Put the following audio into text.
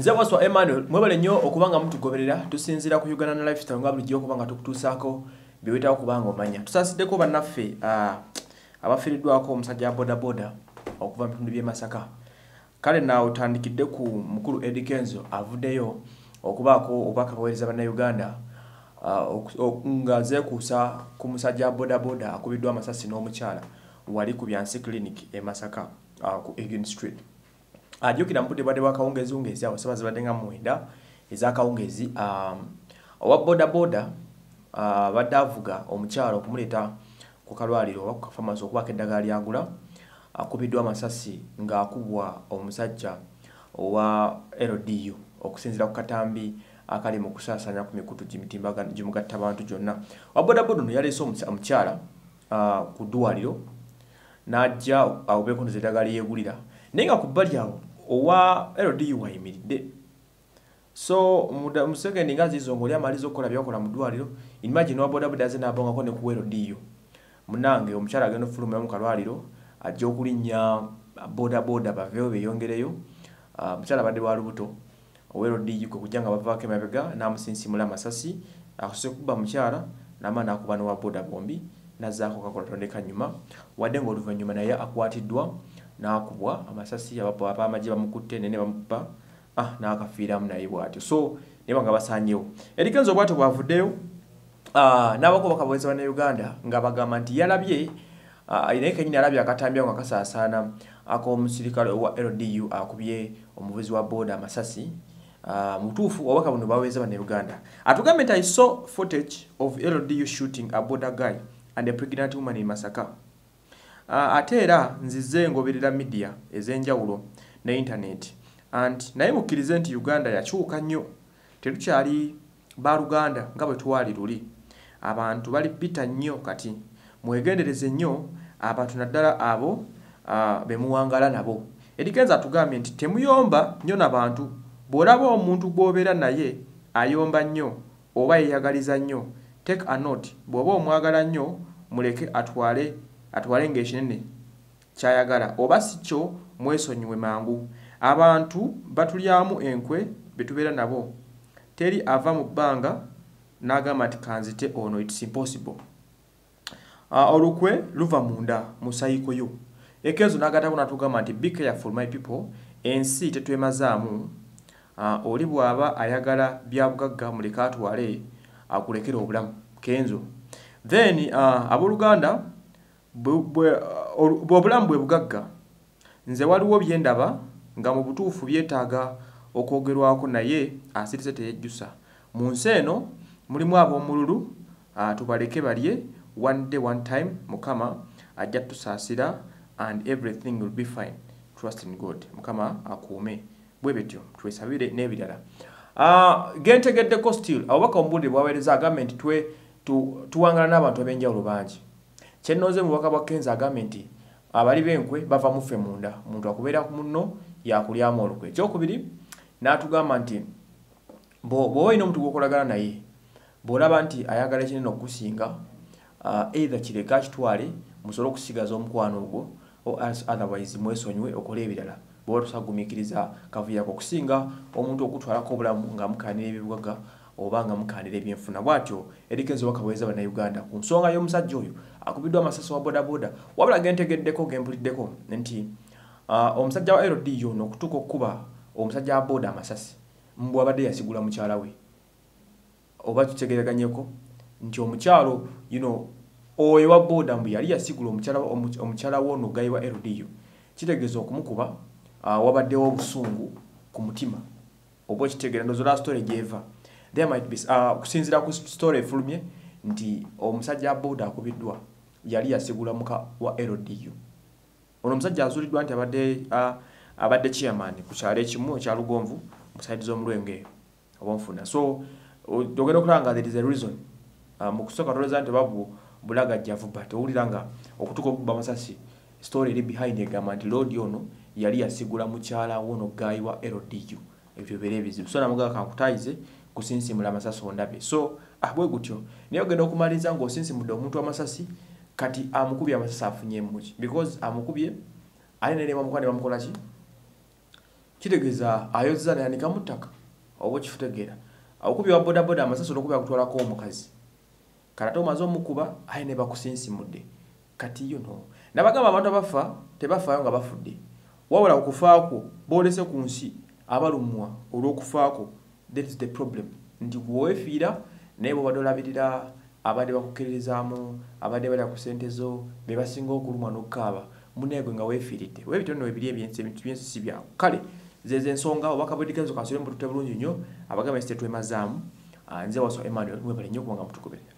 nze waswa emmanuel mwebale nnyo okuba nga mutugoberera tusinziira ku uganda na lifestyle nga bulijjo okuba nga tukutuusaako byeweetaa okuba nga omanya tusaasiddeko bannaffe ah, abafiiriddwako omusajja wa bodaboda okuva mu bitundu by'e masaka kale na otandikidde ku mukulu edikenzo avuddeyo okubaako obubaka baweereza bannauganda ah, nga zeekuusa ku musajja wa bodaboda akubiddwa amasasi n'omukyala wali ku byansi clinic e masaka ah, ku egin street ajukira mbudde bade bakawungezi ungezi awo sabaze bade nga muenda ezakawungezi um, boda boda uh, bade avuga omukyalo okumuleta ku kalwaliro oba ku kafamasi okubaka eddagala lyagula akubiddwa amasasi ng'akubwa omusajja owa ldu okusinzira ku katambi akali mu kusaasanya ku mikutu gimugattabantu gyonna owabodaboda ono yaleese omukyala uh, ku ddwaliro n'ajja obekondoza eddagala yeegulira naye nga ku bbali awo owa LDU wayimiridde so musegeni nga zizongo oli amaliza okukola byakola mu ddwaliro imagine owabodabuda aze nabongako ne ku LDU munange omukyala agenda okufulumayo mu kalwaliro ajja okulinnya bodaboda baveewo beyongereyo ah, mukyala abadde wa lubuto owa LDU kwe kujja nga bavaako emabega n'amusinsimula amasasi akusobola okukuba mukyala n'amba n'akuba n'owaboda bombi n'azzaako kakola tondeka nnyuma wadde ng'oluvannyuma naye akwatiddwa nakubwa amasasi abapo apa amaji bamukutte nene bamuppa ah nakafira na munayi bwatyo so nebanga basanyewo erikenzo bwato bwavuddeyo ah nabako bakabweza bana uganda nga bagamba nti yalabye ah, inaye kenyini alabye akatambya nga kasaasaana ak'omusirikale wa ldu akubye omuvuzi wa boda amasasi Uh, ah, mutufu obaka buno baweza bannauganda atugambe nti i saw footage of ldu shooting a border guy and a pregnant woman in masaka Ah, ate era nzize ngoberera midiya ez'enjawulo ne internet anti naye mukkirize nti uganda yakyuka nnyo tetukyali baluganda nga bwe twali luli abantu bali bita nnyo kati mwegendereze nnyo abantu naddala abo ah, be muwangala nabo erigenza atugambye nti temuyomba nnyo nabantu bw'olaba omuntu gw'obeera naye ayomba nnyo oba yeyagaliza nnyo take a note bw'oba omwagala nnyo muleke atwale atwale ng'ekinene kyayagala oba si kyo mwesonyiwe mangu abantu batulyamu enkwe betubeera nabo teri ava mu bbanga n'agamba nti kanzite ono its impossible ah, olukwe luva munda mu sayiko yo ekezo n'agatabo natugamba nti be careful my people ensi tetwemazaamu ah, oli bw'aba ayagala byabugagga muleka atwale akulekera obulamu kenzo then ah, abooluganda uh, bobulamu bwe bugagga nze waliwo byendaba nga mu butuufu byetaaga okwogerwako naye asirise teyejjusa mu nsi eno mulimu ab'omululu tubaleke balye one day one time mukama ajja tusaasira and everything will be fine trust in god mukama akuume bwe betyo twesabire n'ebirala gentegeddeko still obubaka omubulire bwawereza agambe nti tuwangala n'abantu ab'enjawulo bangi kyennoze mu baka bwa kenza agambe nti abali benkwe bava muffe munda omuntu akubeera ku muno yakulyamu olukwe ekyokubiri n'atugamba nti bwoba olina omuntu gwokolagala naye bw'olaba nti ayagala ekinene okusinga either kireka kitwale musobole okusigaza omukwano ogwo otherwise mwesonyiwe okola ebirala bwoba tusagumiikiriza kavuyako okusinga omuntu okutwalako obulamu ngaamukaanira ebibugaga obanga mukandira ebyenfuna bwatyo erikenzi bakaweereza bannayuganda ku nsonga y'omusajja oyo akubiddwa amasasi wa bodaboda wabula gentegeddeko gempuliddeko nti ah, omusajja wa rod yono okutuuka okkuba omusajja wa booda amasasi mbwabadde yasigula mukyala we oba tutegeraganyeko nti omukyalo yino oyo wa booda mbu yali yasigula omukyala w'onogayi wa rod kitegeeza okumukuba ah, wabaddewo obusungu ku mutima oba okitegeera ndozo lastore gyeva there might be uh ah, kusinzira ku story efulumye nti omusajja aboda akubiddwa yali yasigula muka wa LDU ono omusajja azuuliddwa nti abadde uh, abadde chairman ku kyalo ekimu ekyalugonvu musaidi z'omulwenge obanfuna so ogenda okulaba there is a reason uh, mu kusooka toleza nti babu bulaga jjavu but owulira nga okutuka okuba amasasi story eri behind egamba nti lodi ono yali yasigula mukyala wono gayi wa LDU ebyo bibeera ebizibu so namugaga kankutaize kusinsimula amasasi ondabye so ah, bwe gutyo naye ogenda okumaliriza ngaosinsimudde omuntu amasasi kati amukubye amasasi afunyemuki because amukubye ali nenemamukola nebamukolaki kitegeeza ayozeza nayanikamu ttaka oba okifutegeera okubye wabodaboda amasasi onokuba akutwalako omukazi kati ate omaze omukuba aye nebakusinsimudde kati yo no nabagamba abantu abafa tebafaayo nga bafudde wawula okufaakwo boolese ku nsi abalumwa olw'okufaakwo that is the problem nti kuweefiira naye bwe obadde olabirira abadde bakukkiririzaamu abadde balira ku sente zo be basinga okulumwa n'okukaaba munaegwe nga weefiiridde we bitondo webiri ebyensi si byawo kale zezensonga obakabwedigazo kasobe mbututa bulungi nnyo abagamba esitetwemazaamu ah, nze waswa emmanuel webale nnyo okubanga mutukubirira